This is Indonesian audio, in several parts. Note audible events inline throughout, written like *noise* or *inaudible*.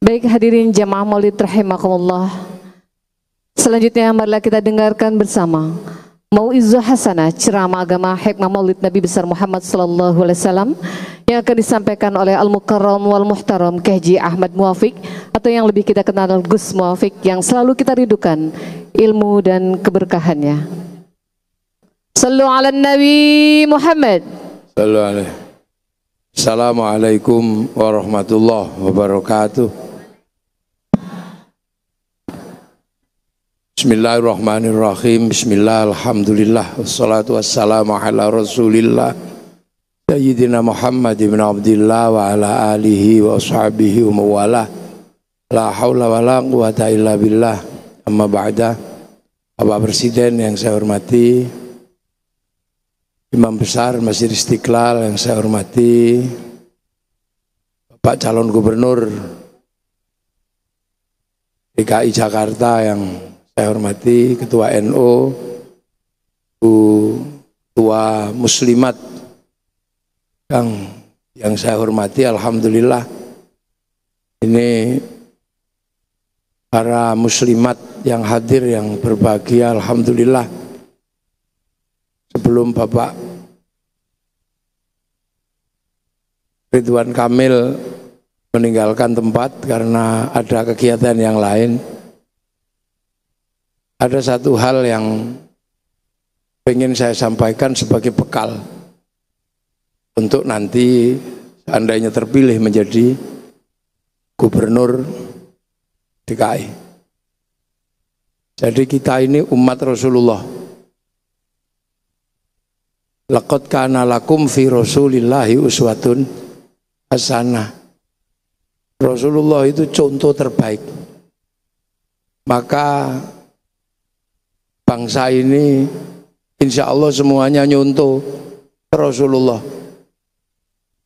Baik hadirin jemaah maulid rahimakumullah. Selanjutnya marilah kita dengarkan bersama Mauizah Hasanah ceramah agama hikmah maulid Nabi besar Muhammad sallallahu alaihi wasallam yang akan disampaikan oleh Al Mukarram wal Muhtaram kehji Ahmad Muafik atau yang lebih kita kenal Gus Muafik yang selalu kita rindukan ilmu dan keberkahannya. Sallu ala Nabi Muhammad. Sallu alaihi. Assalamualaikum warahmatullahi wabarakatuh. Bismillahirrahmanirrahim. Bismillah, alhamdulillah, wassalatu wassalamu ala rasulillah. Sayyidina Muhammad ibn Abdullah wa ala alihi wa ashabihi wa mawalah. La hawla wa la quwata illa billah. Amma ba'da. Bapak Presiden yang saya hormati, Imam Besar Masjid Istiqlal yang saya hormati, Bapak Calon Gubernur DKI Jakarta yang saya hormati Ketua NU, NO, Ketua Muslimat, Kang yang saya hormati Alhamdulillah ini para muslimat yang hadir yang berbahagia Alhamdulillah sebelum Bapak Ridwan Kamil meninggalkan tempat karena ada kegiatan yang lain ada satu hal yang ingin saya sampaikan sebagai bekal untuk nanti seandainya terpilih menjadi gubernur DKI. Jadi kita ini umat Rasulullah. Laqad kana lakum fi Rasulillahi uswatun hasanah. Rasulullah itu contoh terbaik. Maka bangsa ini insya Allah semuanya nyuntuh Rasulullah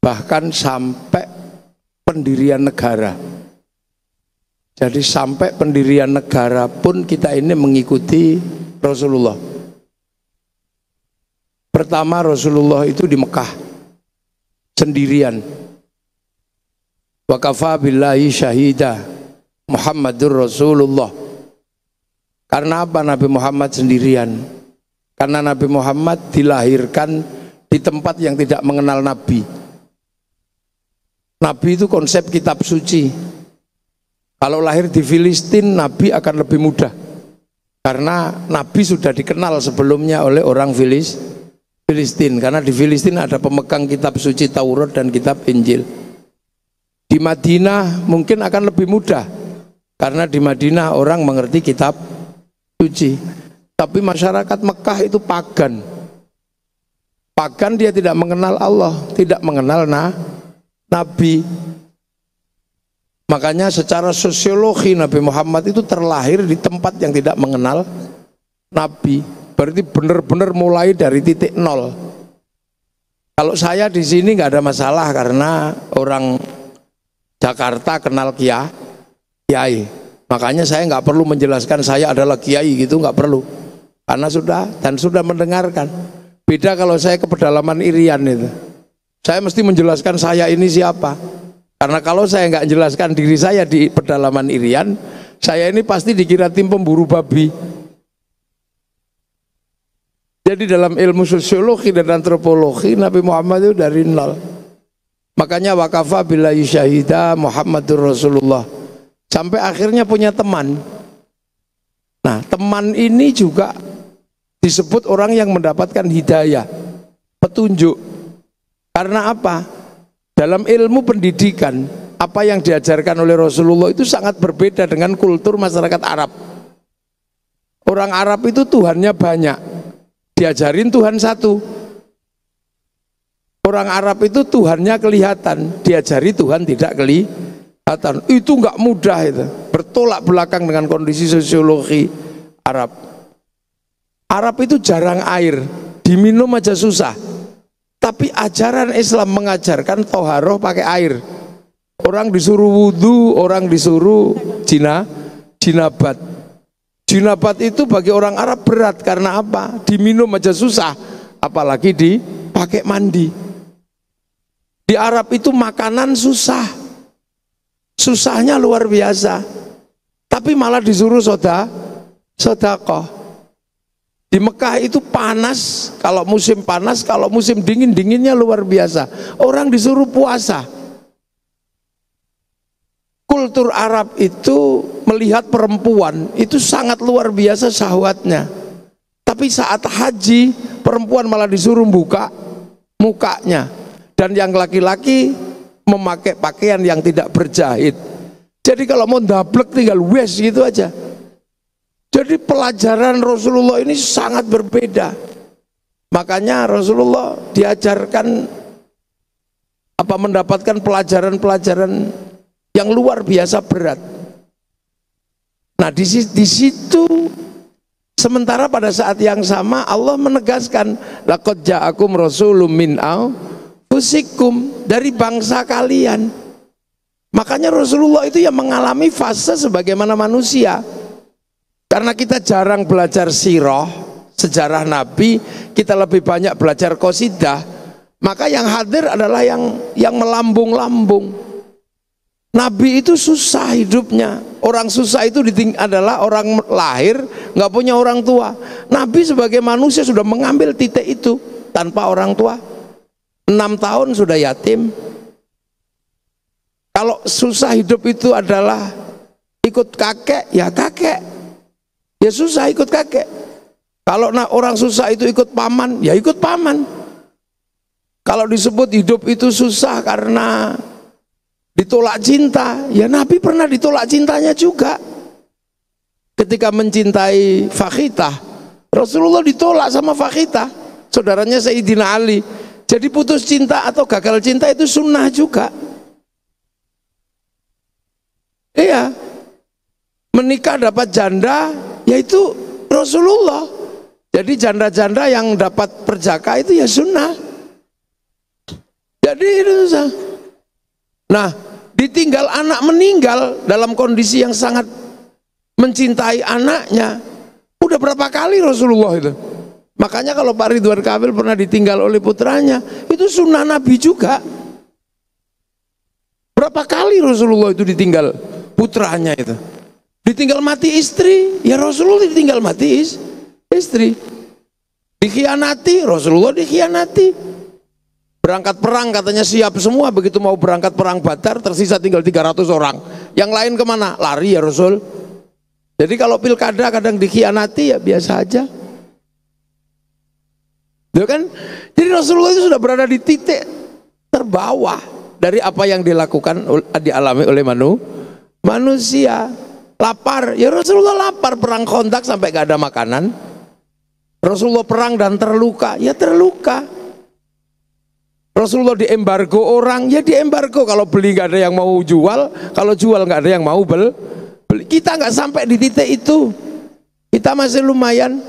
bahkan sampai pendirian negara jadi sampai pendirian negara pun kita ini mengikuti Rasulullah pertama Rasulullah itu di Mekah sendirian wakafa billahi syahidah Muhammadur Rasulullah karena apa Nabi Muhammad sendirian? Karena Nabi Muhammad dilahirkan di tempat yang tidak mengenal Nabi. Nabi itu konsep kitab suci. Kalau lahir di Filistin, Nabi akan lebih mudah. Karena Nabi sudah dikenal sebelumnya oleh orang Filis, Filistin. Karena di Filistin ada pemegang kitab suci Taurat dan kitab Injil. Di Madinah mungkin akan lebih mudah. Karena di Madinah orang mengerti kitab suci. Tapi masyarakat Mekah itu pagan. Pagan dia tidak mengenal Allah, tidak mengenal nah, Nabi. Makanya secara sosiologi Nabi Muhammad itu terlahir di tempat yang tidak mengenal Nabi. Berarti benar-benar mulai dari titik nol. Kalau saya di sini nggak ada masalah karena orang Jakarta kenal Kiai. Makanya saya nggak perlu menjelaskan saya adalah kiai gitu nggak perlu. Karena sudah dan sudah mendengarkan. Beda kalau saya ke pedalaman Irian itu. Saya mesti menjelaskan saya ini siapa. Karena kalau saya nggak jelaskan diri saya di pedalaman Irian, saya ini pasti dikira tim pemburu babi. Jadi dalam ilmu sosiologi dan antropologi Nabi Muhammad itu dari nol. Makanya wakafa bila yusyahida Muhammadur Rasulullah. Sampai akhirnya punya teman. Nah, teman ini juga disebut orang yang mendapatkan hidayah, petunjuk. Karena apa? Dalam ilmu pendidikan, apa yang diajarkan oleh Rasulullah itu sangat berbeda dengan kultur masyarakat Arab. Orang Arab itu Tuhannya banyak, diajarin Tuhan satu. Orang Arab itu Tuhannya kelihatan, diajari Tuhan tidak kelihatan. Atan itu nggak mudah itu bertolak belakang dengan kondisi sosiologi Arab. Arab itu jarang air, diminum aja susah. Tapi ajaran Islam mengajarkan toharoh pakai air. Orang disuruh wudhu, orang disuruh jina, jinabat. Jinabat itu bagi orang Arab berat karena apa? Diminum aja susah, apalagi dipakai mandi. Di Arab itu makanan susah, Susahnya luar biasa. Tapi malah disuruh soda, sodako. Di Mekah itu panas, kalau musim panas, kalau musim dingin, dinginnya luar biasa. Orang disuruh puasa. Kultur Arab itu melihat perempuan itu sangat luar biasa syahwatnya. Tapi saat haji, perempuan malah disuruh buka mukanya. Dan yang laki-laki memakai pakaian yang tidak berjahit. Jadi kalau mau daplek tinggal wes gitu aja. Jadi pelajaran Rasulullah ini sangat berbeda. Makanya Rasulullah diajarkan apa mendapatkan pelajaran-pelajaran yang luar biasa berat. Nah, di, situ sementara pada saat yang sama Allah menegaskan lakot ja'akum rasulum min al usikum dari bangsa kalian. Makanya Rasulullah itu yang mengalami fase sebagaimana manusia. Karena kita jarang belajar siroh sejarah Nabi, kita lebih banyak belajar kosidah. Maka yang hadir adalah yang yang melambung-lambung. Nabi itu susah hidupnya. Orang susah itu adalah orang lahir nggak punya orang tua. Nabi sebagai manusia sudah mengambil titik itu tanpa orang tua enam tahun sudah yatim. Kalau susah hidup itu adalah ikut kakek, ya kakek. Ya susah ikut kakek. Kalau nah orang susah itu ikut paman, ya ikut paman. Kalau disebut hidup itu susah karena ditolak cinta, ya Nabi pernah ditolak cintanya juga. Ketika mencintai Fakita. Rasulullah ditolak sama Fakita, saudaranya Sayyidina Ali. Jadi putus cinta atau gagal cinta itu sunnah juga. Iya. Menikah dapat janda yaitu Rasulullah. Jadi janda-janda yang dapat perjaka itu ya sunnah. Jadi itu susah. Nah, ditinggal anak meninggal dalam kondisi yang sangat mencintai anaknya. Udah berapa kali Rasulullah itu? Makanya kalau Pak Ridwan Kamil pernah ditinggal oleh putranya, itu sunnah Nabi juga. Berapa kali Rasulullah itu ditinggal putranya itu? Ditinggal mati istri, ya Rasulullah ditinggal mati istri. Dikhianati, Rasulullah dikhianati. Berangkat perang katanya siap semua, begitu mau berangkat perang Batar tersisa tinggal 300 orang. Yang lain kemana? Lari ya Rasul. Jadi kalau pilkada kadang dikhianati ya biasa aja. Ya kan? Jadi Rasulullah itu sudah berada di titik terbawah dari apa yang dilakukan dialami oleh manu, manusia. Lapar, ya Rasulullah lapar perang kontak sampai gak ada makanan. Rasulullah perang dan terluka, ya terluka. Rasulullah diembargo orang, ya diembargo kalau beli gak ada yang mau jual, kalau jual gak ada yang mau bel. Kita nggak sampai di titik itu, kita masih lumayan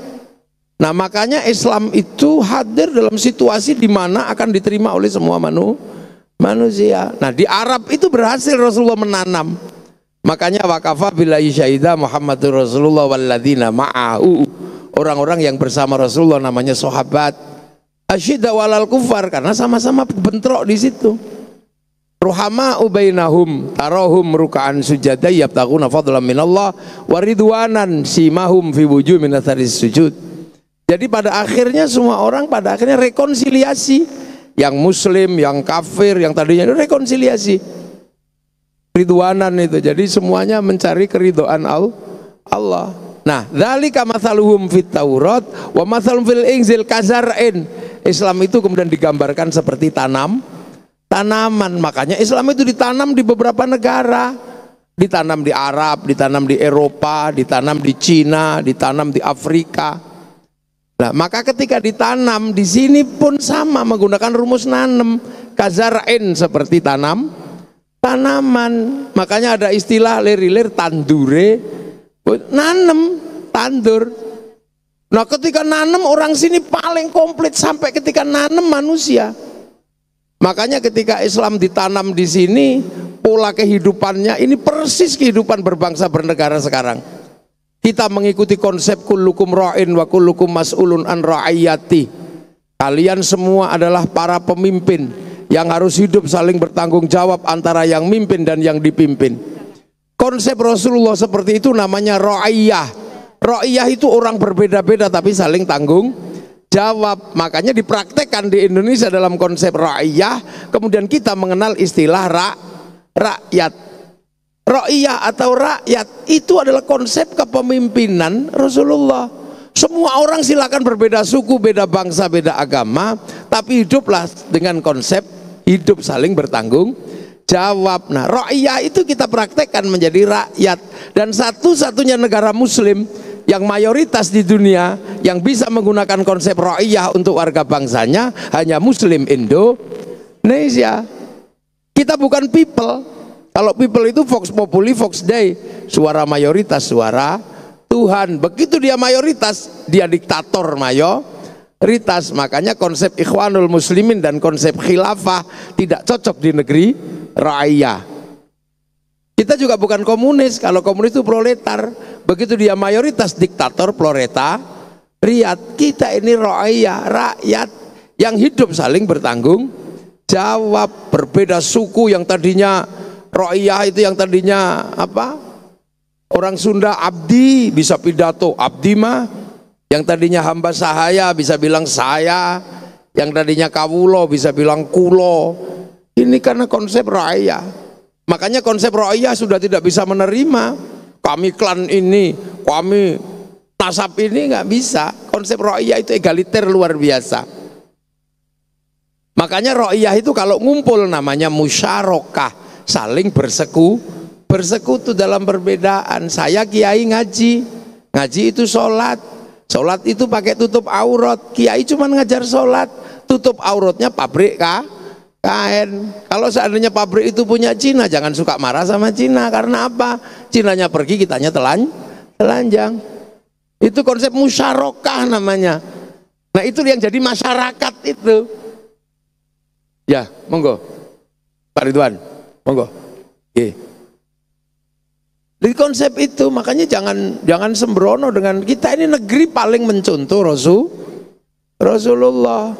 Nah makanya Islam itu hadir dalam situasi di mana akan diterima oleh semua manu, manusia. Nah di Arab itu berhasil Rasulullah menanam. Makanya wakafah bila isyaidah Muhammadur Rasulullah walladina ma'ahu. Orang-orang yang bersama Rasulullah namanya sahabat. Asyidah walal kufar karena sama-sama bentrok di situ. Ruhama ubainahum tarohum rukaan sujada takuna fadlan minallah waridwanan simahum fi wujuh minasaris sujud. Jadi pada akhirnya semua orang pada akhirnya rekonsiliasi. Yang muslim, yang kafir, yang tadinya itu rekonsiliasi. Ridwanan itu. Jadi semuanya mencari keridoan Allah. Nah, dzalika mathaluhum fit Taurat wa mathalum fil Injil kazar'in. Islam itu kemudian digambarkan seperti tanam tanaman. Makanya Islam itu ditanam di beberapa negara. Ditanam di Arab, ditanam di Eropa, ditanam di Cina, ditanam di Afrika. Nah, maka ketika ditanam di sini pun sama menggunakan rumus nanem kazarain seperti tanam tanaman. Makanya ada istilah lirilir tandure nanem tandur. Nah, ketika nanem orang sini paling komplit sampai ketika nanem manusia. Makanya ketika Islam ditanam di sini, pola kehidupannya ini persis kehidupan berbangsa bernegara sekarang. Kita mengikuti konsep kullukum ra'in wa kullukum mas'ulun an ra'ayati. Kalian semua adalah para pemimpin yang harus hidup saling bertanggung jawab antara yang mimpin dan yang dipimpin. Konsep Rasulullah seperti itu namanya ra'iyah. Ra'iyah itu orang berbeda-beda tapi saling tanggung jawab. Makanya dipraktekkan di Indonesia dalam konsep ra'iyah. Kemudian kita mengenal istilah ra, rakyat. Ra'iyah atau rakyat itu adalah konsep kepemimpinan Rasulullah. Semua orang silakan berbeda suku, beda bangsa, beda agama, tapi hiduplah dengan konsep hidup saling bertanggung jawab. Nah, ra'iyah itu kita praktekkan menjadi rakyat dan satu-satunya negara muslim yang mayoritas di dunia yang bisa menggunakan konsep ra'iyah untuk warga bangsanya hanya muslim Indo Indonesia. Kita bukan people, kalau people itu vox populi, vox dei, suara mayoritas suara Tuhan. Begitu dia mayoritas, dia diktator mayoritas. Makanya konsep ikhwanul muslimin dan konsep khilafah tidak cocok di negeri raya. Kita juga bukan komunis, kalau komunis itu proletar. Begitu dia mayoritas diktator proleta, riat kita ini raya, rakyat yang hidup saling bertanggung jawab berbeda suku yang tadinya Ro'iyah itu yang tadinya apa? Orang Sunda abdi bisa pidato, abdi mah yang tadinya hamba sahaya bisa bilang saya, yang tadinya kawulo bisa bilang kulo. Ini karena konsep ro'iyah. Makanya konsep ro'iyah sudah tidak bisa menerima kami klan ini, kami nasab ini nggak bisa. Konsep ro'iyah itu egaliter luar biasa. Makanya ro'iyah itu kalau ngumpul namanya musyarakah saling berseku bersekutu dalam perbedaan. Saya kiai ngaji, ngaji itu sholat, sholat itu pakai tutup aurat. Kiai cuman ngajar sholat, tutup auratnya pabrik kah? kain. Kalau seandainya pabrik itu punya Cina, jangan suka marah sama Cina karena apa? Cinanya pergi, kitanya telan, telanjang. Itu konsep musyarakah namanya. Nah itu yang jadi masyarakat itu. Ya, monggo. Pak Ridwan. Monggo. Okay. Di konsep itu makanya jangan jangan sembrono dengan kita ini negeri paling mencontoh Rasul Rasulullah.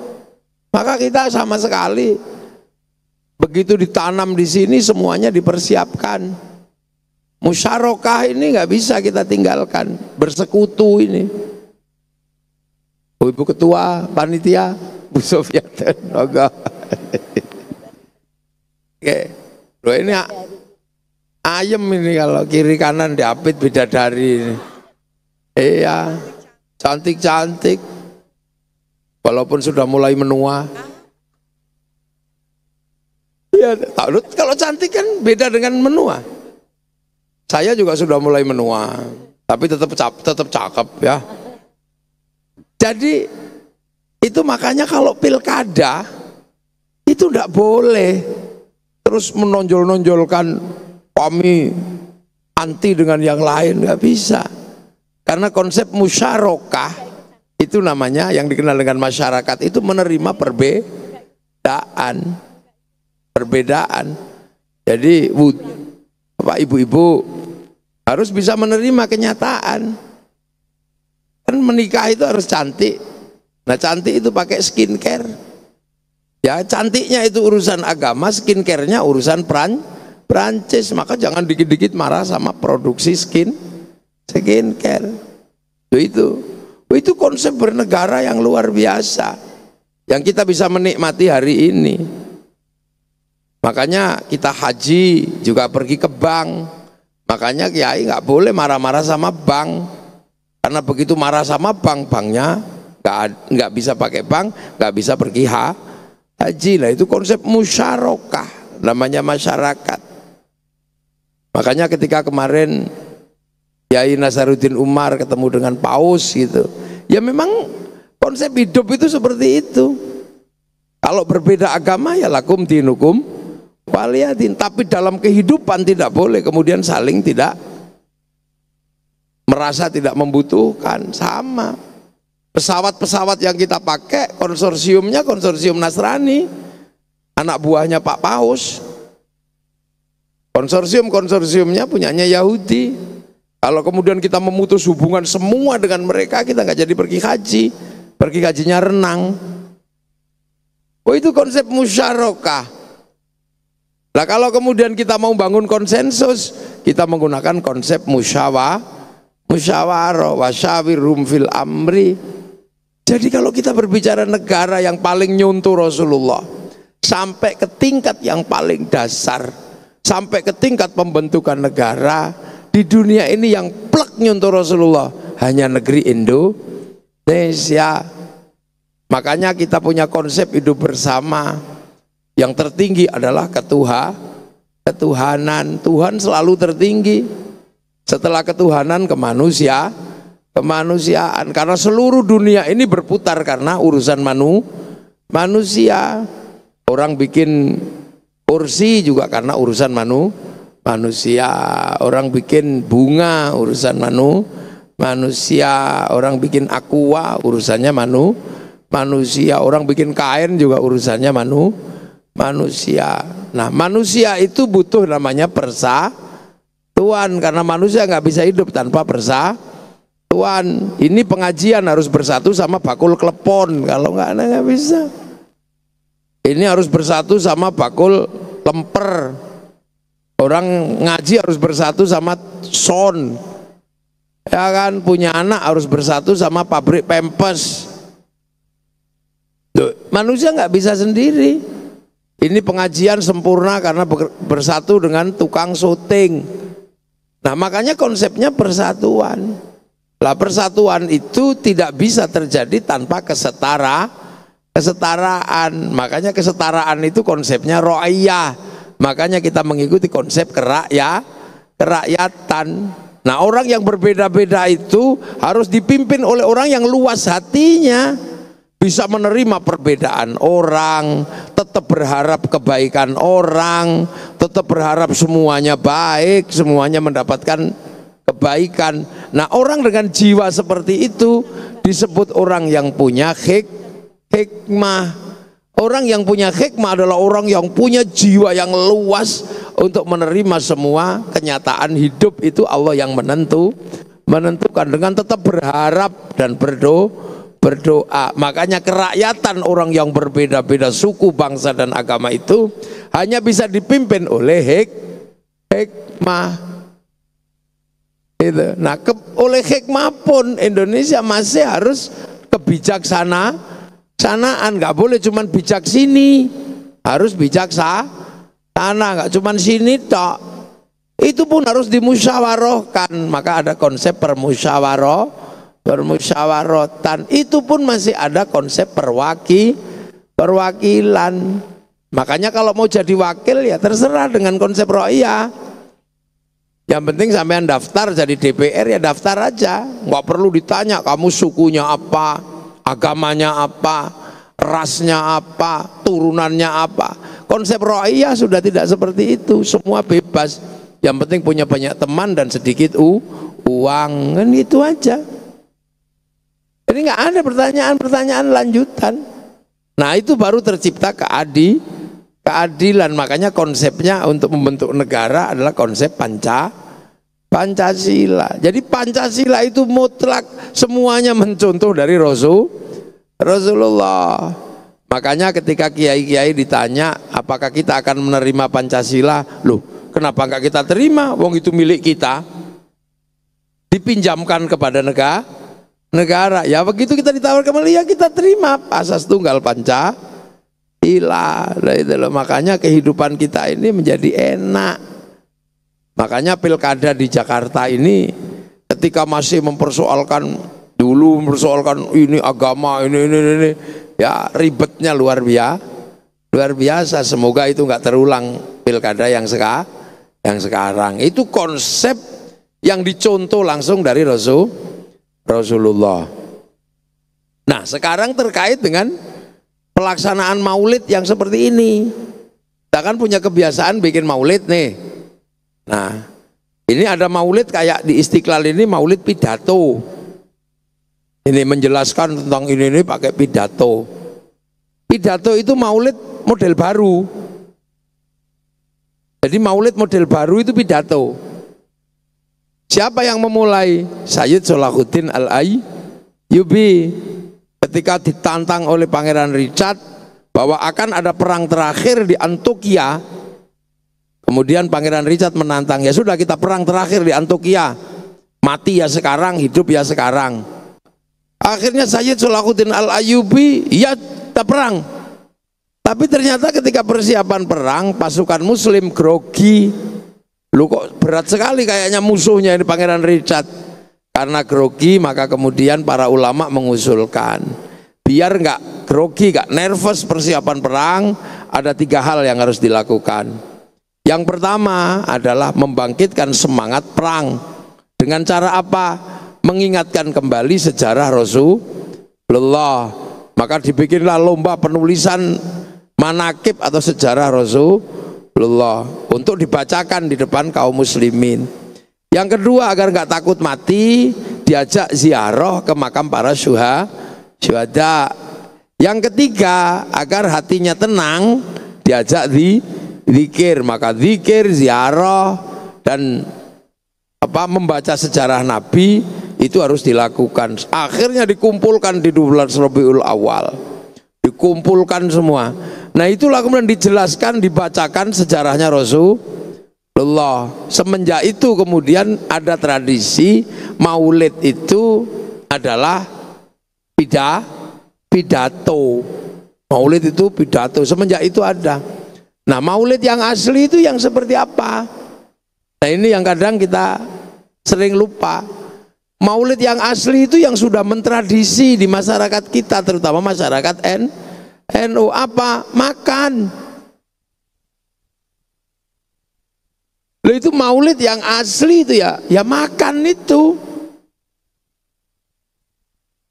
Maka kita sama sekali begitu ditanam di sini semuanya dipersiapkan. Musyarakah ini nggak bisa kita tinggalkan bersekutu ini. Ibu Ketua Panitia Bu Sofiaten *laughs* Oke. Okay. Loh ini ayam ini kalau kiri kanan diapit dari ini. Iya, cantik-cantik. Walaupun sudah mulai menua. Iya, kalau cantik kan beda dengan menua. Saya juga sudah mulai menua, tapi tetap tetap cakep ya. Jadi itu makanya kalau pilkada itu tidak boleh terus menonjol-nonjolkan kami anti dengan yang lain nggak bisa karena konsep musyarakah itu namanya yang dikenal dengan masyarakat itu menerima perbedaan perbedaan jadi Bapak ibu-ibu harus bisa menerima kenyataan kan menikah itu harus cantik nah cantik itu pakai skincare Ya cantiknya itu urusan agama, skincarenya urusan peran Prancis. Maka jangan dikit-dikit marah sama produksi skin skincare. Itu itu. Oh, itu konsep bernegara yang luar biasa. Yang kita bisa menikmati hari ini. Makanya kita haji juga pergi ke bank. Makanya kiai nggak boleh marah-marah sama bank. Karena begitu marah sama bank, banknya nggak nggak bisa pakai bank, nggak bisa pergi ha, haji lah itu konsep musyarakah namanya masyarakat makanya ketika kemarin Yai Nasaruddin Umar ketemu dengan Paus gitu ya memang konsep hidup itu seperti itu kalau berbeda agama ya lakum dinukum waliyatin tapi dalam kehidupan tidak boleh kemudian saling tidak merasa tidak membutuhkan sama pesawat-pesawat yang kita pakai konsorsiumnya konsorsium Nasrani anak buahnya Pak Paus konsorsium-konsorsiumnya punyanya Yahudi kalau kemudian kita memutus hubungan semua dengan mereka kita nggak jadi pergi haji pergi hajinya renang oh itu konsep musyarakah Nah kalau kemudian kita mau bangun konsensus kita menggunakan konsep musyawarah musyawarah wasyawirhum fil amri jadi kalau kita berbicara negara yang paling nyuntuh Rasulullah sampai ke tingkat yang paling dasar, sampai ke tingkat pembentukan negara di dunia ini yang plek nyuntuh Rasulullah hanya negeri Indonesia. Makanya kita punya konsep hidup bersama yang tertinggi adalah ketuha, ketuhanan. Tuhan selalu tertinggi. Setelah ketuhanan ke manusia, kemanusiaan karena seluruh dunia ini berputar karena urusan manu manusia orang bikin kursi juga karena urusan manu manusia orang bikin bunga urusan manu manusia orang bikin aqua urusannya manu manusia orang bikin kain juga urusannya manu manusia nah manusia itu butuh namanya persa Tuhan karena manusia nggak bisa hidup tanpa persatuan persatuan. Ini pengajian harus bersatu sama bakul klepon. Kalau nggak nggak bisa. Ini harus bersatu sama bakul lemper. Orang ngaji harus bersatu sama son. Ya kan punya anak harus bersatu sama pabrik pempes. Manusia nggak bisa sendiri. Ini pengajian sempurna karena bersatu dengan tukang syuting. Nah makanya konsepnya persatuan. Lah persatuan itu tidak bisa terjadi tanpa kesetara kesetaraan. Makanya kesetaraan itu konsepnya ro'iyah. Makanya kita mengikuti konsep kerakyat kerakyatan. Nah orang yang berbeda-beda itu harus dipimpin oleh orang yang luas hatinya. Bisa menerima perbedaan orang, tetap berharap kebaikan orang, tetap berharap semuanya baik, semuanya mendapatkan kebaikan Nah orang dengan jiwa seperti itu disebut orang yang punya hik, hikmah. Orang yang punya hikmah adalah orang yang punya jiwa yang luas untuk menerima semua kenyataan hidup itu Allah yang menentu menentukan dengan tetap berharap dan berdoa berdoa makanya kerakyatan orang yang berbeda-beda suku bangsa dan agama itu hanya bisa dipimpin oleh hik, hikmah itu. Nah, ke, oleh hikmah pun Indonesia masih harus kebijaksana, sanaan nggak boleh cuman bijak sini, harus bijaksa sana nggak cuman sini tok. Itu pun harus dimusyawarohkan, maka ada konsep permusyawaroh, permusyawarotan. Itu pun masih ada konsep perwaki, perwakilan. Makanya kalau mau jadi wakil ya terserah dengan konsep roya yang penting sampean daftar jadi DPR ya daftar aja, nggak perlu ditanya kamu sukunya apa, agamanya apa, rasnya apa, turunannya apa. Konsep ro'iyah sudah tidak seperti itu, semua bebas. Yang penting punya banyak teman dan sedikit u uang, kan itu aja. Jadi nggak ada pertanyaan-pertanyaan lanjutan. Nah itu baru tercipta keadilan keadilan. Makanya konsepnya untuk membentuk negara adalah konsep panca Pancasila. Jadi Pancasila itu mutlak semuanya mencontoh dari Rasul Rasulullah. Makanya ketika kiai-kiai ditanya apakah kita akan menerima Pancasila, loh kenapa enggak kita terima? Wong itu milik kita, dipinjamkan kepada negara. Negara ya begitu kita ditawarkan ya kita terima asas tunggal Pancasila hilang itu loh. makanya kehidupan kita ini menjadi enak makanya pilkada di Jakarta ini ketika masih mempersoalkan dulu mempersoalkan ini agama ini ini ini ya ribetnya luar biasa luar biasa semoga itu nggak terulang pilkada yang sekarang yang sekarang itu konsep yang dicontoh langsung dari Rasul Rasulullah nah sekarang terkait dengan pelaksanaan maulid yang seperti ini. Kita kan punya kebiasaan bikin maulid nih. Nah, ini ada maulid kayak di Istiqlal ini maulid pidato. Ini menjelaskan tentang ini ini pakai pidato. Pidato itu maulid model baru. Jadi maulid model baru itu pidato. Siapa yang memulai? Sayyid Salahuddin Al-Ayyubi ketika ditantang oleh Pangeran Richard bahwa akan ada perang terakhir di Antokia. Kemudian Pangeran Richard menantang, ya sudah kita perang terakhir di Antokia. Mati ya sekarang, hidup ya sekarang. Akhirnya Sayyid Sulakuddin Al-Ayubi, ya kita perang. Tapi ternyata ketika persiapan perang, pasukan muslim grogi. Lu kok berat sekali kayaknya musuhnya ini Pangeran Richard karena grogi maka kemudian para ulama mengusulkan biar nggak grogi, nggak nervous persiapan perang, ada tiga hal yang harus dilakukan. Yang pertama adalah membangkitkan semangat perang dengan cara apa? Mengingatkan kembali sejarah Rasulullah. Maka dibikinlah lomba penulisan manakib atau sejarah Rasulullah untuk dibacakan di depan kaum muslimin. Yang kedua agar nggak takut mati, diajak ziarah ke makam para syuha, syuhada. Yang ketiga agar hatinya tenang, diajak di zikir, maka zikir, ziarah dan apa membaca sejarah Nabi itu harus dilakukan. Akhirnya dikumpulkan di bulan Rabiul Awal. Dikumpulkan semua. Nah, itulah kemudian dijelaskan, dibacakan sejarahnya Rasul Allah. Semenjak itu kemudian ada tradisi maulid itu adalah pidah pidato. Maulid itu pidato. Semenjak itu ada. Nah, maulid yang asli itu yang seperti apa? Nah, ini yang kadang kita sering lupa. Maulid yang asli itu yang sudah mentradisi di masyarakat kita, terutama masyarakat N NU apa? Makan. Lo itu maulid yang asli itu ya, ya makan itu.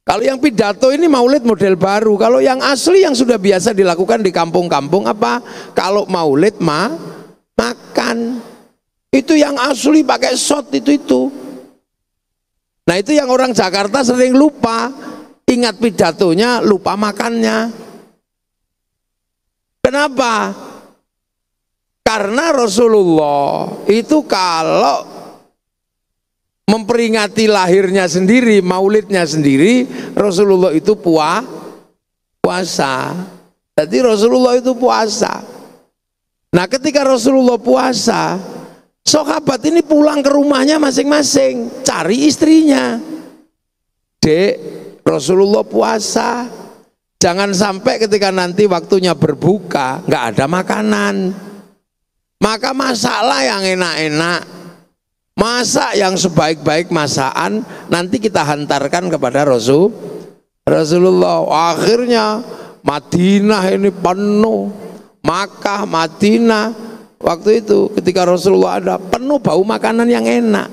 Kalau yang pidato ini maulid model baru, kalau yang asli yang sudah biasa dilakukan di kampung-kampung apa? Kalau maulid ma makan. Itu yang asli pakai shot itu itu. Nah, itu yang orang Jakarta sering lupa. Ingat pidatonya, lupa makannya. Kenapa? Karena Rasulullah itu kalau memperingati lahirnya sendiri, maulidnya sendiri, Rasulullah itu puah puasa. Jadi Rasulullah itu puasa. Nah ketika Rasulullah puasa, sahabat ini pulang ke rumahnya masing-masing, cari istrinya. Dek, Rasulullah puasa. Jangan sampai ketika nanti waktunya berbuka, nggak ada makanan. Maka masalah yang enak-enak, masak yang sebaik-baik masakan nanti kita hantarkan kepada Rasul Rasulullah. Akhirnya Madinah ini penuh, Makkah, Madinah. Waktu itu ketika Rasulullah ada penuh bau makanan yang enak.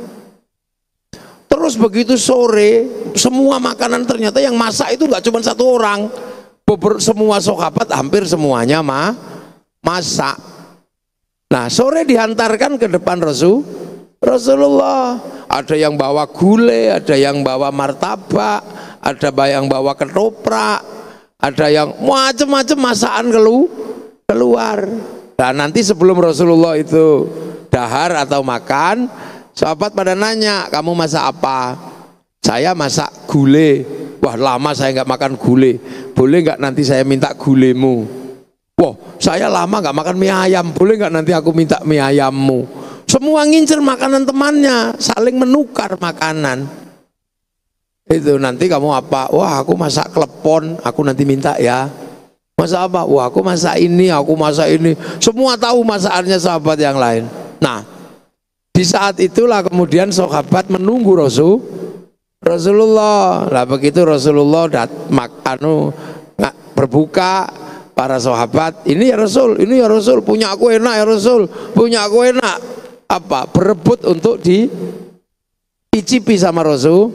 Terus begitu sore semua makanan ternyata yang masak itu nggak cuma satu orang, semua sahabat hampir semuanya mah masak Nah sore dihantarkan ke depan Rasul Rasulullah ada yang bawa gulai, ada yang bawa martabak, ada yang bawa ketoprak, ada yang macam-macam masakan kelu keluar. Nah nanti sebelum Rasulullah itu dahar atau makan, sahabat pada nanya, kamu masak apa? Saya masak gulai. Wah lama saya nggak makan gulai. Boleh nggak nanti saya minta gulemu? saya lama nggak makan mie ayam, boleh nggak nanti aku minta mie ayammu? Semua ngincer makanan temannya, saling menukar makanan. Itu nanti kamu apa? Wah aku masak klepon, aku nanti minta ya. Masa apa? Wah aku masak ini, aku masak ini. Semua tahu masakannya sahabat yang lain. Nah, di saat itulah kemudian sahabat menunggu Rasul. Rasulullah, lah begitu Rasulullah dat makanu berbuka para sahabat, ini ya Rasul, ini ya Rasul, punya aku enak ya Rasul, punya aku enak. Apa? Berebut untuk di icipi sama Rasul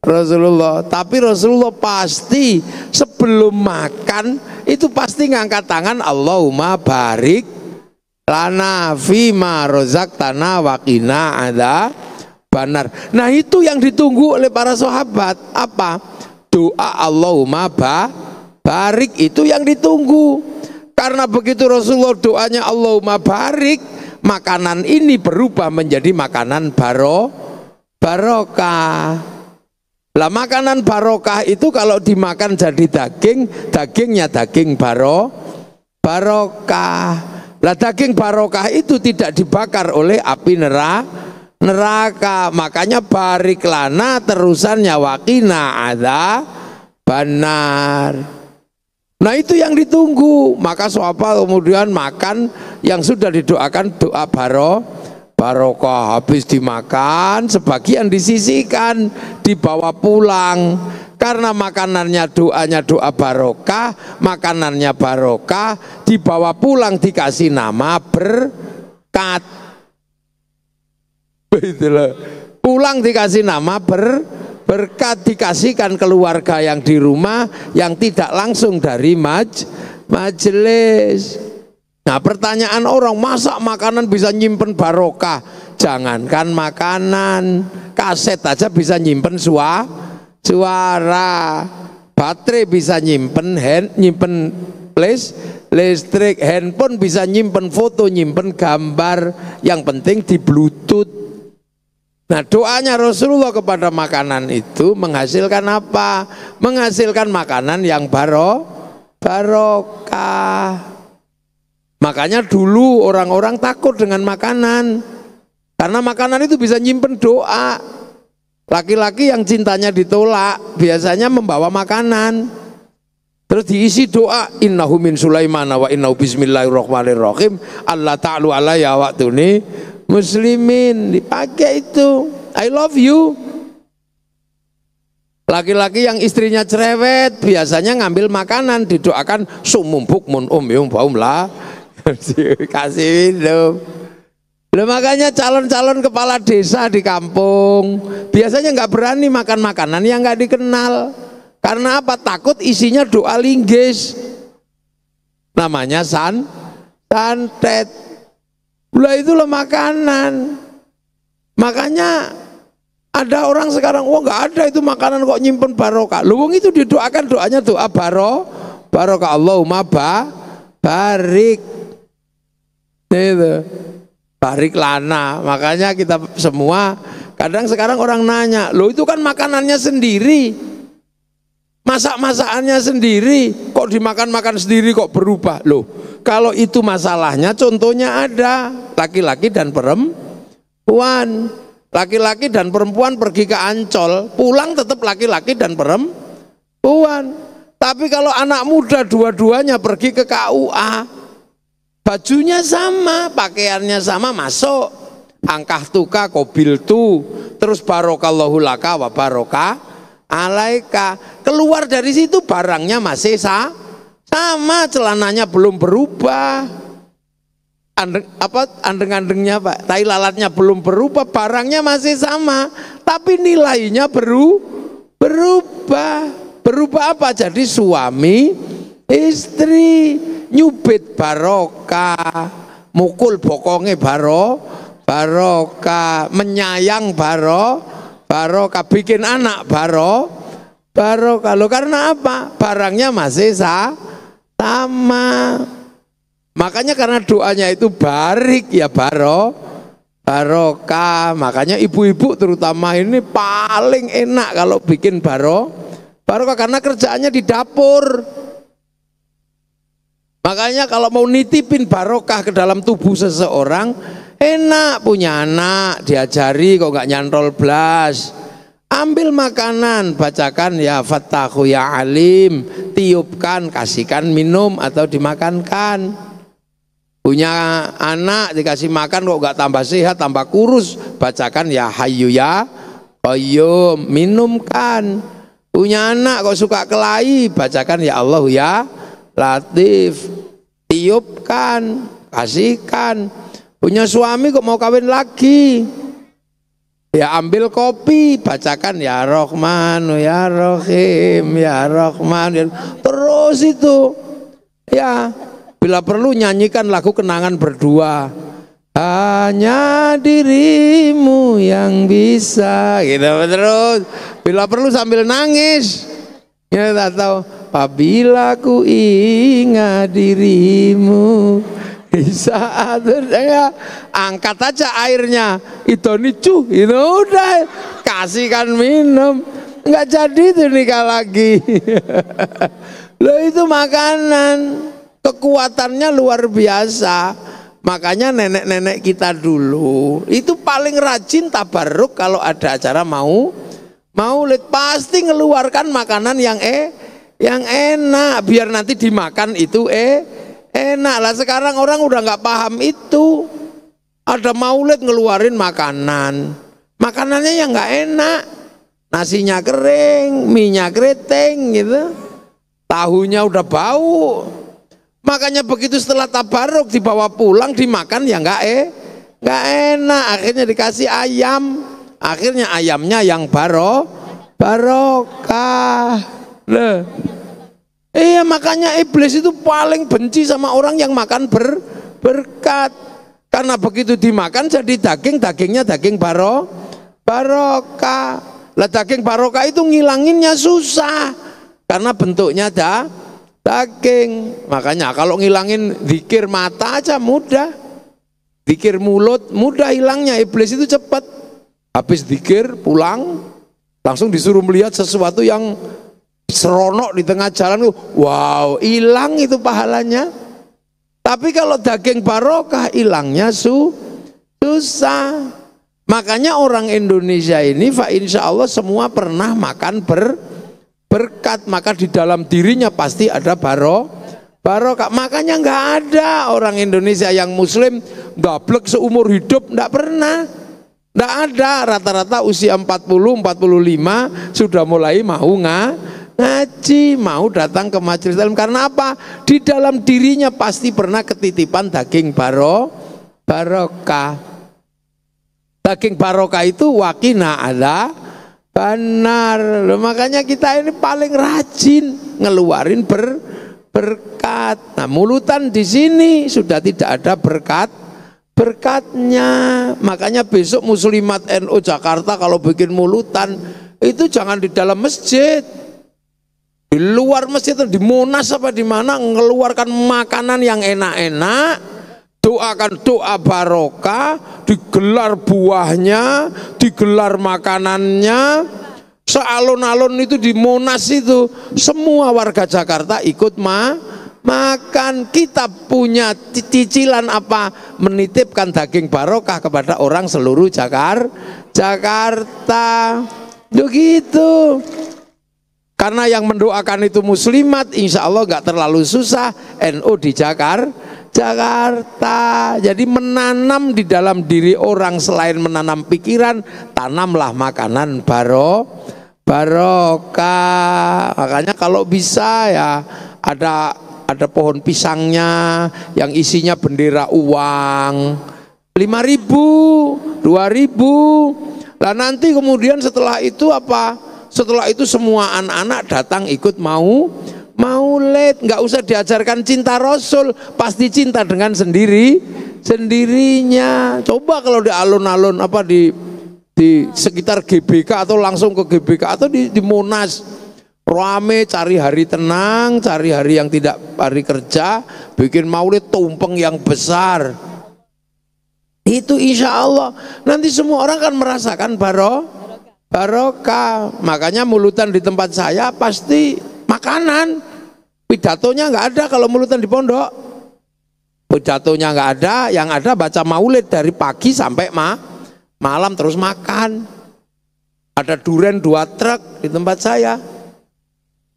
Rasulullah. Tapi Rasulullah pasti sebelum makan itu pasti ngangkat tangan Allahumma barik lana fima rozak tanah wakina ada banar. Nah itu yang ditunggu oleh para sahabat apa doa Allahumma barik Barik itu yang ditunggu. Karena begitu Rasulullah doanya Allahumma barik, makanan ini berubah menjadi makanan baro barokah. Lah makanan barokah itu kalau dimakan jadi daging, dagingnya daging baro barokah. Lah daging barokah itu tidak dibakar oleh api neraka neraka makanya bariklana terusannya wakina ada benar Nah itu yang ditunggu. Maka suapa kemudian makan yang sudah didoakan doa baro barokah habis dimakan sebagian disisikan dibawa pulang karena makanannya doanya doa barokah makanannya barokah dibawa pulang dikasih nama berkat *laughs* pulang dikasih nama berkat berkat dikasihkan keluarga yang di rumah yang tidak langsung dari maj majelis. Nah pertanyaan orang masa makanan bisa nyimpen barokah? Jangankan makanan, kaset aja bisa nyimpen suara, suara. Baterai bisa nyimpen hand, nyimpen list, listrik, handphone bisa nyimpen foto, nyimpen gambar. Yang penting di bluetooth Nah doanya Rasulullah kepada makanan itu menghasilkan apa? Menghasilkan makanan yang baro, barokah. Makanya dulu orang-orang takut dengan makanan. Karena makanan itu bisa nyimpen doa. Laki-laki yang cintanya ditolak biasanya membawa makanan. Terus diisi doa innahu min Sulaiman wa innahu bismillahirrahmanirrahim Allah ta'lu alaya waktuni muslimin dipakai itu I love you Laki-laki yang istrinya cerewet biasanya ngambil makanan didoakan sumumpuk mun um yum baum lah *laughs* kasih minum. Loh makanya calon-calon kepala desa di kampung biasanya nggak berani makan makanan yang nggak dikenal karena apa takut isinya doa linggis namanya san santet Gula itulah makanan. Makanya ada orang sekarang, wah oh, nggak ada itu makanan kok nyimpen barokah. Luwung itu didoakan doanya doa baro, barokah Allahumma ba, barik. Itu. Barik lana. Makanya kita semua kadang sekarang orang nanya, lo itu kan makanannya sendiri. Masak-masakannya sendiri, kok dimakan-makan sendiri kok berubah? Loh, kalau itu masalahnya contohnya ada laki-laki dan perempuan. Laki-laki dan perempuan pergi ke Ancol, pulang tetap laki-laki dan perempuan. Tapi kalau anak muda dua-duanya pergi ke KUA, bajunya sama, pakaiannya sama, masuk. Angkah tuka kobil tu, terus barokallahu laka wa baroka alaika. Keluar dari situ barangnya masih sama, celananya belum berubah andeng, apa andeng-andengnya pak tai lalatnya belum berubah barangnya masih sama tapi nilainya beru berubah berubah apa jadi suami istri nyubit barokah mukul bokonge baro barokah menyayang baro barokah bikin anak baro barokah lo karena apa barangnya masih sa sama Makanya karena doanya itu barik ya baro, barokah. Makanya ibu-ibu terutama ini paling enak kalau bikin baro, barokah karena kerjaannya di dapur. Makanya kalau mau nitipin barokah ke dalam tubuh seseorang, enak punya anak, diajari kok nggak nyantol belas. Ambil makanan, bacakan ya fatahu ya alim, tiupkan, kasihkan minum atau dimakankan. Punya anak dikasih makan kok gak tambah sehat, tambah kurus. Bacakan ya hayu ya qayyum, minumkan. Punya anak kok suka kelahi, bacakan ya Allah ya Latif. Tiupkan, kasihkan. Punya suami kok mau kawin lagi. Ya ambil kopi, bacakan ya Rohman, ya Rohim, ya Rohman, ya. terus itu. Ya, Bila perlu nyanyikan lagu kenangan berdua. Hanya dirimu yang bisa gitu terus. Bila perlu sambil nangis. Ya tak tahu. Apabila ku ingat dirimu di saat ya, angkat aja airnya itu nicu itu udah kasihkan minum nggak jadi itu nikah lagi *laughs* lo itu makanan Kekuatannya luar biasa. Makanya nenek-nenek kita dulu itu paling rajin tabaruk kalau ada acara mau maulid pasti ngeluarkan makanan yang eh yang enak biar nanti dimakan itu eh enak lah sekarang orang udah nggak paham itu ada maulid ngeluarin makanan makanannya yang nggak enak nasinya kering minyak keriting gitu tahunya udah bau Makanya begitu setelah tabaruk dibawa pulang dimakan ya enggak eh nggak enak. Akhirnya dikasih ayam. Akhirnya ayamnya yang baro barokah. Loh. Iya makanya iblis itu paling benci sama orang yang makan ber, berkat karena begitu dimakan jadi daging dagingnya daging baro barokah lah daging barokah itu ngilanginnya susah karena bentuknya dah Daging. Makanya kalau ngilangin zikir mata aja mudah. Zikir mulut mudah hilangnya. Iblis itu cepat. Habis zikir pulang langsung disuruh melihat sesuatu yang seronok di tengah jalan. Wow, hilang itu pahalanya. Tapi kalau daging barokah hilangnya su susah. Makanya orang Indonesia ini fa insya Allah semua pernah makan ber berkat maka di dalam dirinya pasti ada baro barokah makanya nggak ada orang Indonesia yang muslim daplek seumur hidup nggak pernah nggak ada rata-rata usia 40 45 sudah mulai mau nggak ngaji mau datang ke majelis dalam karena apa di dalam dirinya pasti pernah ketitipan daging baro barokah daging barokah itu wakina ada Benar. Loh, makanya kita ini paling rajin ngeluarin ber, berkat. Nah, mulutan di sini sudah tidak ada berkat berkatnya. Makanya besok Muslimat NU Jakarta kalau bikin mulutan itu jangan di dalam masjid. Di luar masjid di Monas apa di mana ngeluarkan makanan yang enak-enak doakan doa barokah digelar buahnya digelar makanannya sealon-alon itu di Monas itu semua warga Jakarta ikut ma makan kita punya cicilan apa menitipkan daging barokah kepada orang seluruh Jakar Jakarta begitu karena yang mendoakan itu muslimat insya Allah gak terlalu susah NU NO di Jakarta Jakarta. Jadi menanam di dalam diri orang selain menanam pikiran, tanamlah makanan baro baroka. Makanya kalau bisa ya ada ada pohon pisangnya yang isinya bendera uang. 5000, ribu, 2000. Ribu. Lah nanti kemudian setelah itu apa? Setelah itu semua anak-anak datang ikut mau Maulid nggak usah diajarkan cinta Rasul, pasti cinta dengan sendiri sendirinya. Coba kalau di alun-alun apa di di sekitar GBK atau langsung ke GBK atau di, di Monas rame cari hari tenang, cari hari yang tidak hari kerja, bikin maulid tumpeng yang besar. Itu insya Allah nanti semua orang kan merasakan baro barokah. Makanya mulutan di tempat saya pasti makanan. Pidatonya nggak ada kalau mulutan di pondok. Pidatonya nggak ada, yang ada baca maulid dari pagi sampai ma malam terus makan. Ada duren dua truk di tempat saya.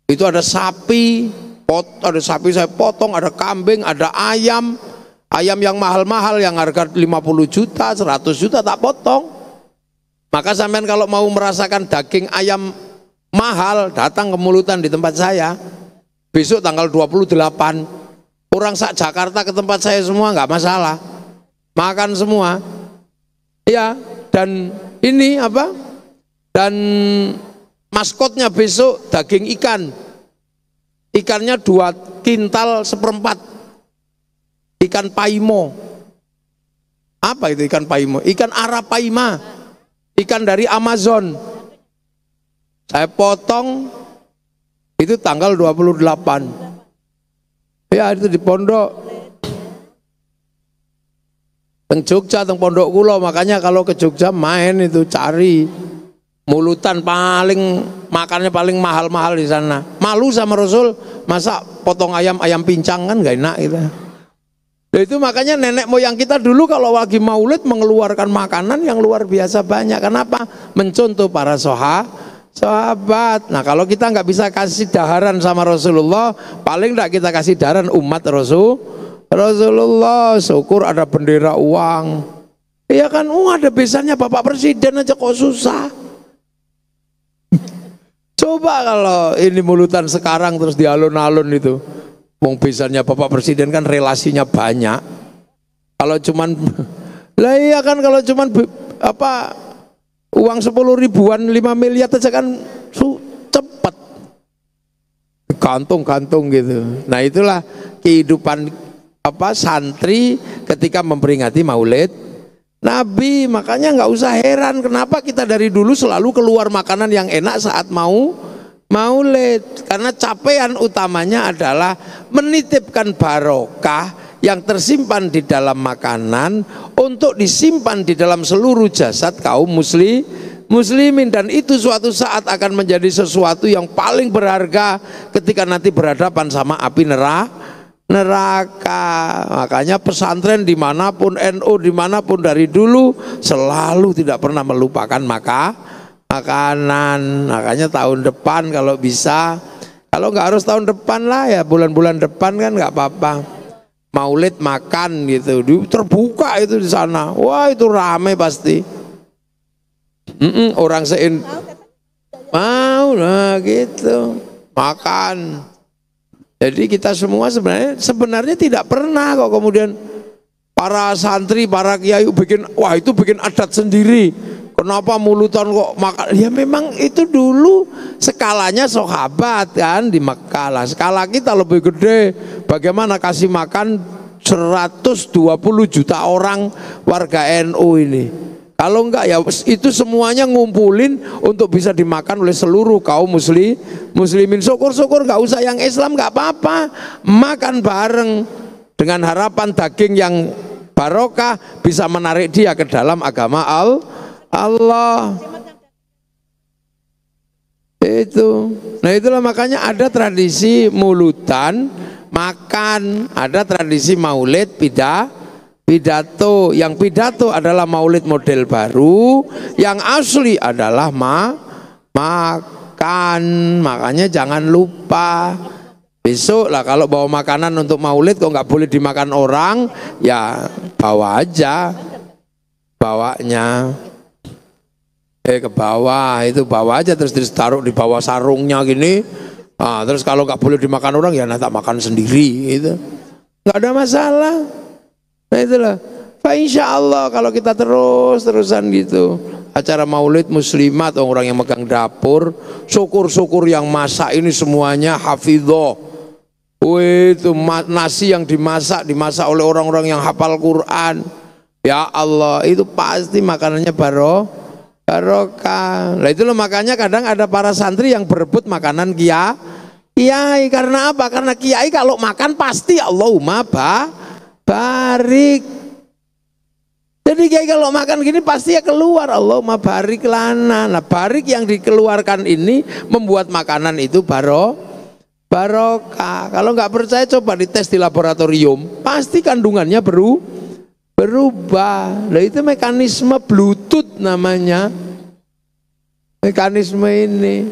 Itu ada sapi, pot, ada sapi saya potong, ada kambing, ada ayam. Ayam yang mahal-mahal yang harga 50 juta, 100 juta tak potong. Maka sampean kalau mau merasakan daging ayam mahal datang ke mulutan di tempat saya besok tanggal 28 orang sak Jakarta ke tempat saya semua nggak masalah makan semua ya dan ini apa dan maskotnya besok daging ikan ikannya dua kintal seperempat ikan paimo apa itu ikan paimo ikan arapaima ikan dari Amazon saya potong itu tanggal 28. Ya itu di pondok. Teng Jogja, teng pondok kulo. Makanya kalau ke Jogja main itu cari mulutan paling makannya paling mahal-mahal di sana. Malu sama Rasul masa potong ayam ayam pincang kan gak enak gitu. Dan nah, itu makanya nenek moyang kita dulu kalau lagi maulid mengeluarkan makanan yang luar biasa banyak. Kenapa? Mencontoh para soha sahabat. Nah kalau kita nggak bisa kasih daharan sama Rasulullah, paling nggak kita kasih daharan umat Rasul. Rasulullah, syukur ada bendera uang. Iya kan, oh ada besarnya Bapak Presiden aja kok susah. *laughs* Coba kalau ini mulutan sekarang terus di alun-alun itu. Wong besarnya Bapak Presiden kan relasinya banyak. Kalau cuman *laughs* lah iya kan kalau cuman apa uang 10 ribuan 5 miliar saja kan su, cepat kantung-kantung gitu nah itulah kehidupan apa santri ketika memperingati maulid Nabi makanya nggak usah heran kenapa kita dari dulu selalu keluar makanan yang enak saat mau maulid karena capaian utamanya adalah menitipkan barokah yang tersimpan di dalam makanan untuk disimpan di dalam seluruh jasad kaum muslim muslimin dan itu suatu saat akan menjadi sesuatu yang paling berharga ketika nanti berhadapan sama api neraka neraka makanya pesantren dimanapun NU dimanapun dari dulu selalu tidak pernah melupakan maka makanan makanya tahun depan kalau bisa kalau nggak harus tahun depan lah ya bulan-bulan depan kan nggak apa-apa maulid makan gitu terbuka itu di sana wah itu rame pasti mm -mm, orang sein mau lah gitu makan jadi kita semua sebenarnya sebenarnya tidak pernah kok kemudian para santri para kiai bikin wah itu bikin adat sendiri Kenapa mulutan kok makan? Ya memang itu dulu skalanya sahabat kan di Mekah lah. Skala kita lebih gede. Bagaimana kasih makan 120 juta orang warga NU ini. Kalau enggak ya itu semuanya ngumpulin untuk bisa dimakan oleh seluruh kaum muslim muslimin. Syukur-syukur enggak usah yang Islam enggak apa-apa. Makan bareng dengan harapan daging yang barokah bisa menarik dia ke dalam agama al Allah itu nah itulah makanya ada tradisi mulutan makan ada tradisi maulid pidah pidato yang pidato adalah maulid model baru yang asli adalah ma makan makanya jangan lupa besok lah kalau bawa makanan untuk maulid kok nggak boleh dimakan orang ya bawa aja bawanya eh ke bawah itu bawah aja terus ditaruh di bawah sarungnya gini ah, terus kalau nggak boleh dimakan orang ya nanti makan sendiri itu nggak ada masalah nah itulah Fa insya Allah kalau kita terus terusan gitu acara maulid muslimat orang yang megang dapur syukur-syukur yang masak ini semuanya hafidhoh Wih, itu nasi yang dimasak dimasak oleh orang-orang yang hafal Quran ya Allah itu pasti makanannya baru barokah. Nah itu loh makanya kadang ada para santri yang berebut makanan kia kiai karena apa? Karena kiai kalau makan pasti Allahumma ba barik. Jadi kiai kalau makan gini pasti ya keluar Allahumma barik lana. Nah barik yang dikeluarkan ini membuat makanan itu baro barokah. Kalau nggak percaya coba dites di laboratorium, pasti kandungannya beru berubah. Nah itu mekanisme bluetooth namanya. Mekanisme ini.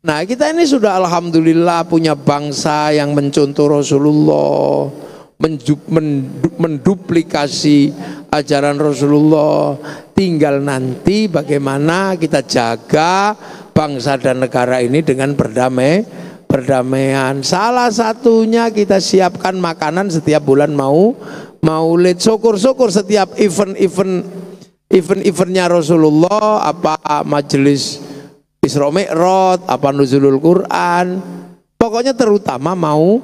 Nah kita ini sudah Alhamdulillah punya bangsa yang mencontoh Rasulullah. menduplikasi ajaran Rasulullah. Tinggal nanti bagaimana kita jaga bangsa dan negara ini dengan berdamai perdamaian. Salah satunya kita siapkan makanan setiap bulan mau maulid syukur-syukur setiap event-event event-eventnya Rasulullah apa majelis Isra Mi'raj apa nuzulul Quran pokoknya terutama mau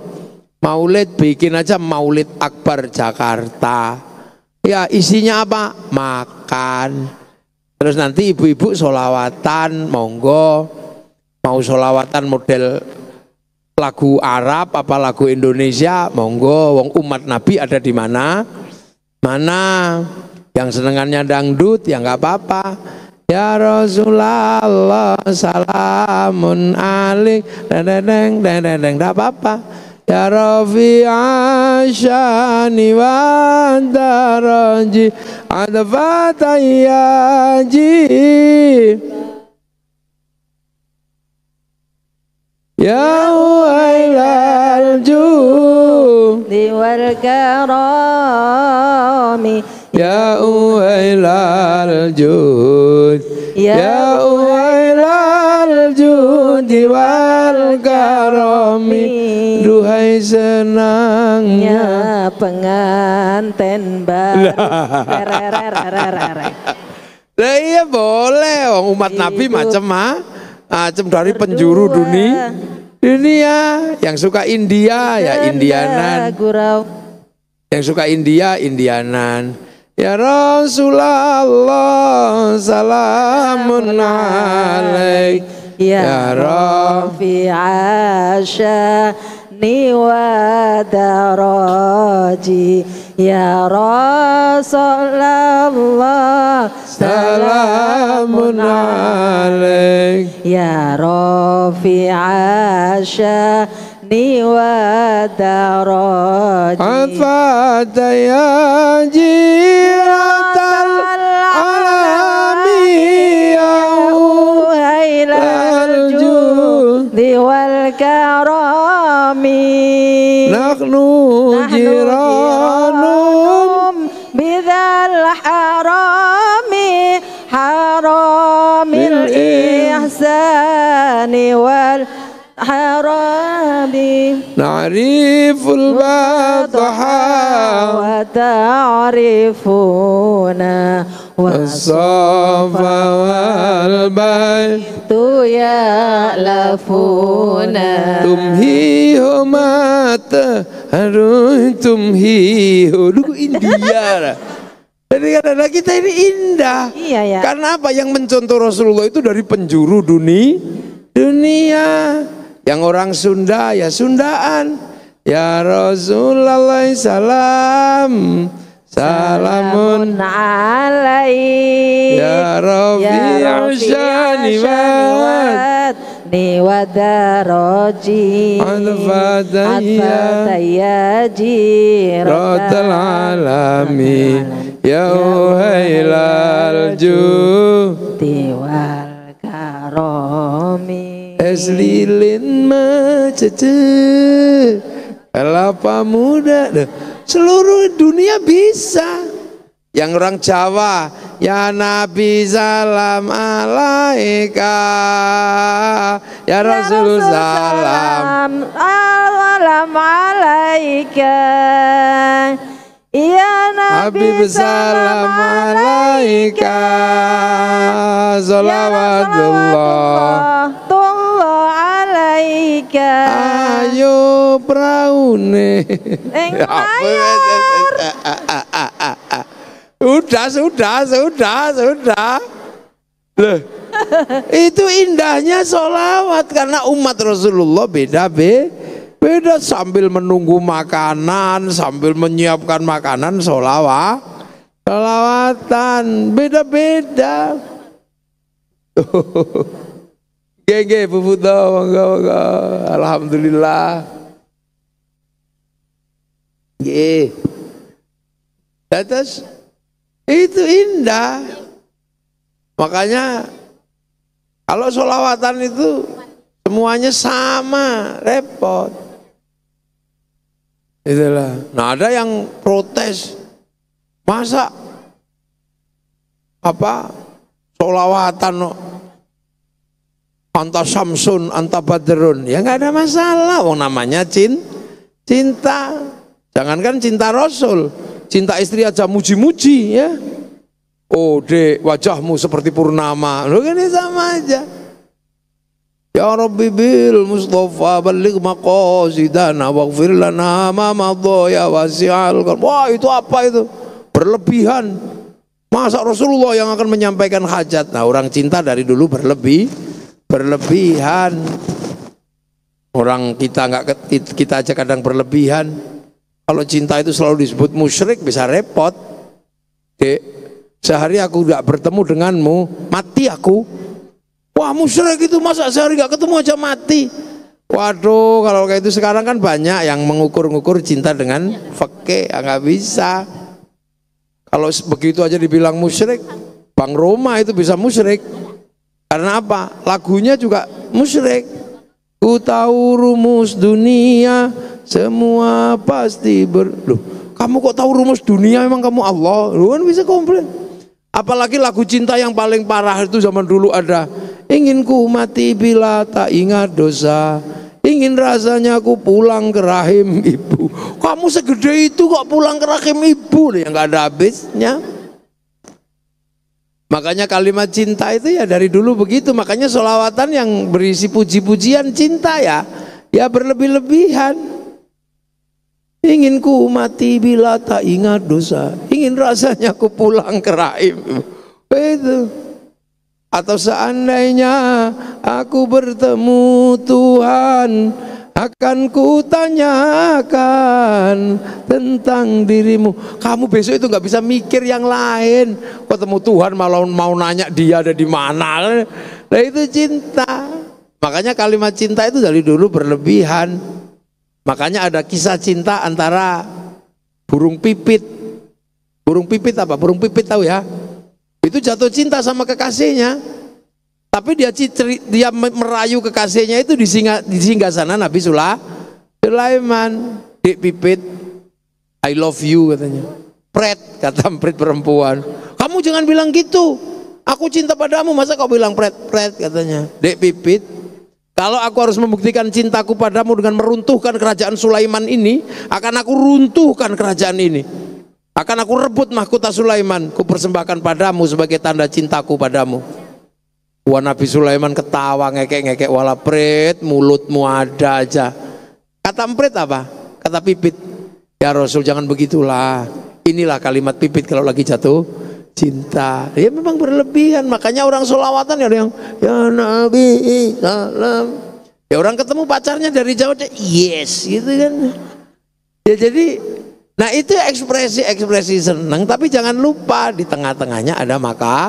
maulid bikin aja maulid akbar Jakarta ya isinya apa makan terus nanti ibu-ibu solawatan monggo mau solawatan model lagu Arab apa lagu Indonesia monggo wong umat Nabi ada di mana mana yang senengannya dangdut ya nggak apa-apa Ya Rasulullah salamun alik dendeng dendeng nggak apa-apa Ya Rafi Ashani wa daraji adfatayaji Ya والكرام يا أويل الجود يا أويل الجود والكرم Duhai senangnya penganten baru Nah, iya boleh umat Nabi macam ah, macam dari penjuru dunia dunia yang suka India ya Indianan yang suka India Indianan ya Rasulullah salamun alaik ya, ya Rafi ashani wa daraji يا رسول الله سلام عليك يا رفيع الشان ودرجي عفات يا جيرة العالم يا أهل الجود والكرم نحن جيران والأذان والحرام نعرف البطحة وتعرفون والصفا والبيت يألفون تمهيهما تهرون تمهيه لو إنديارا Jadi kadang-kadang kita ini indah. Iya, ya. Karena apa? Yang mencontoh Rasulullah itu dari penjuru dunia. Dunia. Yang orang Sunda ya Sundaan. Ya Rasulullah salam. Salamun alaihi Ya Rabbi ya Shani Wad Niwadaroji Adfataya al Alamin ya uhailal juti wal karomi es lilin macece kelapa muda seluruh dunia bisa yang orang Jawa ya Nabi salam alaika ya, ya Rasul, salam alaika Ya Nabi Salam alaika Salawatullah Tullah alaika Ayo praune Eng Sudah, sudah, sudah, sudah Loh, itu indahnya solawat Karena umat Rasulullah beda-beda Beda sambil menunggu makanan, sambil menyiapkan makanan solawat, solawatan beda-beda. *laughs* Gege puputa Alhamdulillah. Nggih. Tetes itu indah. Makanya kalau solawatan itu semuanya sama, repot. Itulah. Nah ada yang protes, masa apa solawatan anta samsun anta badrun ya nggak ada masalah wong namanya cin cinta jangankan cinta rasul cinta istri aja muji-muji ya oh dek wajahmu seperti purnama lo kan sama aja Ya رب Mustafa balik makosidan awak لنا nama مضى يا واسع القلب wah itu apa itu berlebihan masa Rasulullah yang akan menyampaikan hajat nah orang cinta dari dulu berlebih berlebihan orang kita nggak kita aja kadang berlebihan kalau cinta itu selalu disebut musyrik bisa repot Dek, sehari aku nggak bertemu denganmu mati aku Wah musyrik itu masa sehari gak ketemu aja mati. Waduh, kalau kayak itu sekarang kan banyak yang mengukur-ngukur cinta dengan fakih, ya, bisa. Kalau begitu aja dibilang musyrik, Bang Roma itu bisa musyrik. Karena apa? Lagunya juga musyrik. Ku tahu rumus dunia, semua pasti ber. kamu kok tahu rumus dunia? Emang kamu Allah? Lu kan bisa komplain. Apalagi lagu cinta yang paling parah itu zaman dulu ada Ingin ku mati bila tak ingat dosa Ingin rasanya aku pulang ke rahim ibu Kamu segede itu kok pulang ke rahim ibu nih yang gak ada habisnya Makanya kalimat cinta itu ya dari dulu begitu Makanya solawatan yang berisi puji-pujian cinta ya Ya berlebih-lebihan Ingin ku mati bila tak ingat dosa. Ingin rasanya ku pulang ke rahim. Itu. Atau seandainya aku bertemu Tuhan, akan ku tanyakan tentang dirimu. Kamu besok itu nggak bisa mikir yang lain. Ketemu Tuhan malah mau nanya dia ada di mana. Nah itu cinta. Makanya kalimat cinta itu dari dulu berlebihan. Makanya ada kisah cinta antara burung pipit. Burung pipit apa? Burung pipit tahu ya? Itu jatuh cinta sama kekasihnya. Tapi dia citri, dia merayu kekasihnya itu di, singa, di singgah sana Nabi sulah Sulaiman. Dek pipit, I love you katanya. Pret, kata pret perempuan. Kamu jangan bilang gitu. Aku cinta padamu, masa kau bilang pret, pret katanya. Dek pipit, kalau aku harus membuktikan cintaku padamu dengan meruntuhkan kerajaan Sulaiman ini, akan aku runtuhkan kerajaan ini. Akan aku rebut mahkota Sulaiman, kupersembahkan padamu sebagai tanda cintaku padamu. Wah Nabi Sulaiman ketawa ngekek-ngekek wala prit, mulutmu ada aja. Kata emprit apa? Kata pipit. Ya Rasul jangan begitulah. Inilah kalimat pipit kalau lagi jatuh cinta. Ya memang berlebihan. Makanya orang solawatan ya ada yang ya Nabi salam. Ya orang ketemu pacarnya dari jauh dia yes gitu kan. Ya jadi nah itu ekspresi-ekspresi senang tapi jangan lupa di tengah-tengahnya ada maka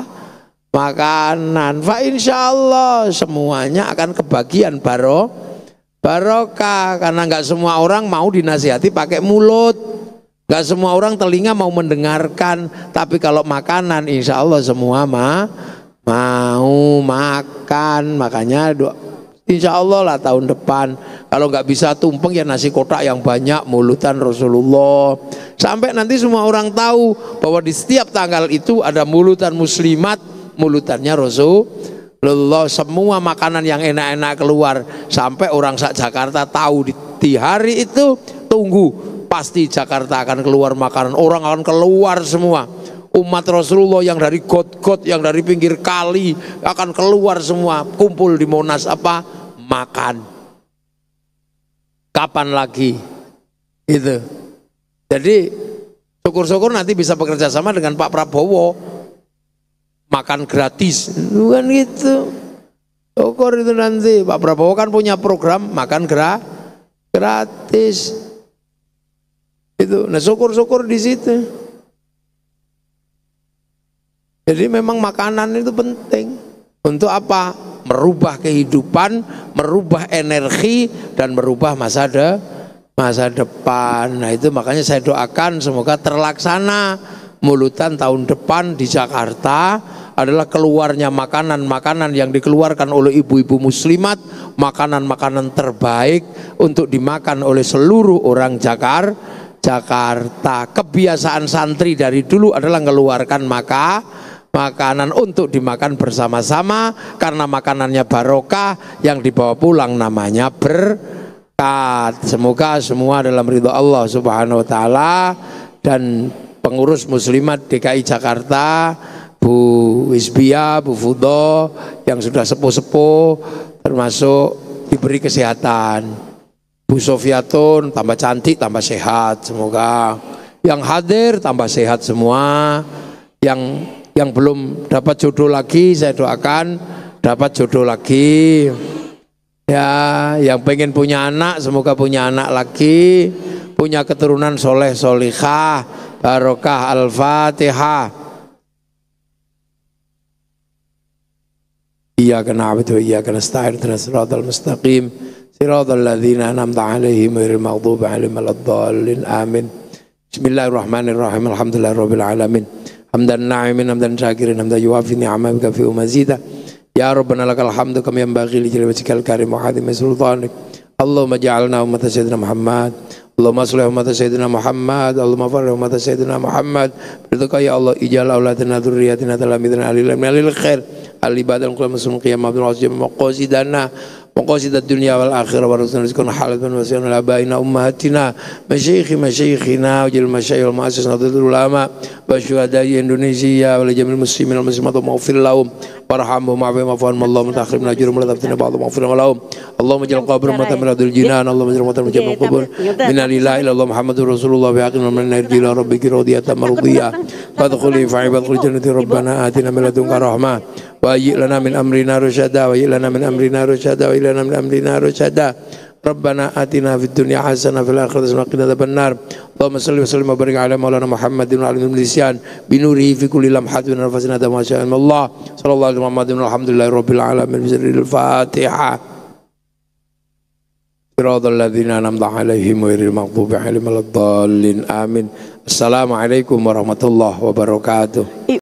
makanan. Fa insya Allah semuanya akan kebagian baro barokah karena nggak semua orang mau dinasihati pakai mulut. Gak semua orang telinga mau mendengarkan, tapi kalau makanan insya Allah semua ma, mau makan. Makanya insya Allah lah tahun depan. Kalau nggak bisa tumpeng ya nasi kotak yang banyak mulutan Rasulullah. Sampai nanti semua orang tahu bahwa di setiap tanggal itu ada mulutan muslimat, mulutannya Rasulullah. Semua makanan yang enak-enak keluar sampai orang sak Jakarta tahu di hari itu tunggu pasti Jakarta akan keluar makanan orang akan keluar semua umat Rasulullah yang dari got-got yang dari pinggir kali akan keluar semua kumpul di Monas apa makan kapan lagi itu jadi syukur-syukur nanti bisa bekerja sama dengan Pak Prabowo makan gratis bukan gitu syukur itu nanti Pak Prabowo kan punya program makan gra gratis itu. Nah syukur-syukur di situ. Jadi memang makanan itu penting. Untuk apa? Merubah kehidupan, merubah energi, dan merubah masa de masa depan. Nah itu makanya saya doakan semoga terlaksana mulutan tahun depan di Jakarta adalah keluarnya makanan-makanan yang dikeluarkan oleh ibu-ibu muslimat, makanan-makanan terbaik untuk dimakan oleh seluruh orang Jakarta Jakarta. Kebiasaan santri dari dulu adalah mengeluarkan maka makanan untuk dimakan bersama-sama karena makanannya barokah yang dibawa pulang namanya berkat. Semoga semua dalam ridho Allah Subhanahu wa taala dan pengurus muslimat DKI Jakarta Bu Wisbia Bu Fudo yang sudah sepuh-sepuh termasuk diberi kesehatan Bu Sofiatun tambah cantik, tambah sehat semoga. Yang hadir tambah sehat semua. Yang yang belum dapat jodoh lagi saya doakan dapat jodoh lagi. Ya, yang pengen punya anak semoga punya anak lagi, punya keturunan soleh solihah, barokah al-fatihah. Iya kena abdu, iya kena sta'ir, terus mustaqim. صراط الذين أنعمت عليهم غير المغضوب عليهم ولا الضالين آمين بسم الله الرحمن الرحيم الحمد لله رب العالمين حمدا ناعمين حمدا شاكرين حمدا يوافي نعمك ويكفي مزيدا يا ربنا لك الحمد كما ينبغي لجلال وجهك الكريم وعظيم سلطانك اللهم اجعلنا أمة سيدنا محمد اللهم صل على محمد سيدنا محمد اللهم فرج محمد سيدنا محمد برضاك يا الله اجعل اولادنا ذرياتنا تلاميذنا اهل العلم اهل الخير العباد القلوب المسلمين قيام عبد العزيز مقاصدنا Mengkosid dunia wal akhirah wa rasulullah sikun halat bin wasiyun ala bayina ummahatina Masyikhi masyikhina wajil masyayil ma'asas nadatul ulama Basyuhadai Indonesia wa lejamil muslimin al-muslimat wa ma'ufir lahum Wa rahamuhum ma'afim wa'afuhan ma'allahu mentakhrib na'jiru mula taftina ba'adhu ma'ufir lahum Allahum majal qabir iya, matah iya. minadul jinan Allahum majal qabir matah minadul jinan Minan ilah ila Allah Muhammadur Rasulullah bihaqin wa minan air dila rabbiki radiyata marudiyah Fadkuli fa'ibad kulijanati وهيئ لنا من أمرنا رشدا وهيئ لنا من أمرنا رشدا وهيئ لنا من أمرنا رشدا ربنا آتنا في الدنيا حسنة في الآخرة حسنة وقنا عذاب النار اللهم صل وسلم وبارك على مولانا محمد وعلى آله النسيان بنوره في كل لمحة ونفسنا دم ما شاء الله صلى الله عليه وسلم والحمد لله رب العالمين بسر الفاتحة صراط الذين أنعمت عليهم غير المغضوب عليهم ولا الضالين آمين السلام عليكم ورحمة الله وبركاته